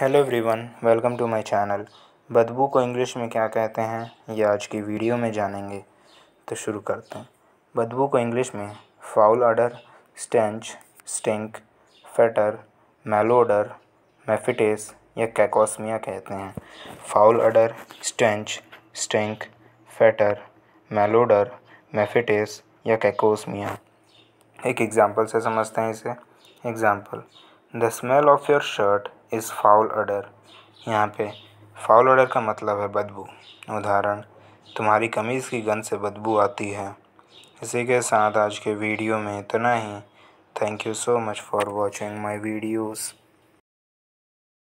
hello everyone welcome to my channel बदबू को English में क्या कहते हैं ये आज की वीडियो में जानेंगे तो शुरू करते हैं बदबू को इंग्लिश में foul odour stench stink fetor malodour mephitis या कैकोसमिया कहते हैं foul odour stench stink fetor malodour mephitis या कैकोसमिया एक एग्ज़ाम्पल से समझते हैं इसे example the smell of your shirt is foul odour यहाँ पे फाउल अडर का मतलब है बदबू उदाहरण तुम्हारी कमीज़ की गंध से बदबू आती है इसी के साथ आज के वीडियो में इतना ही thank you so much for watching my videos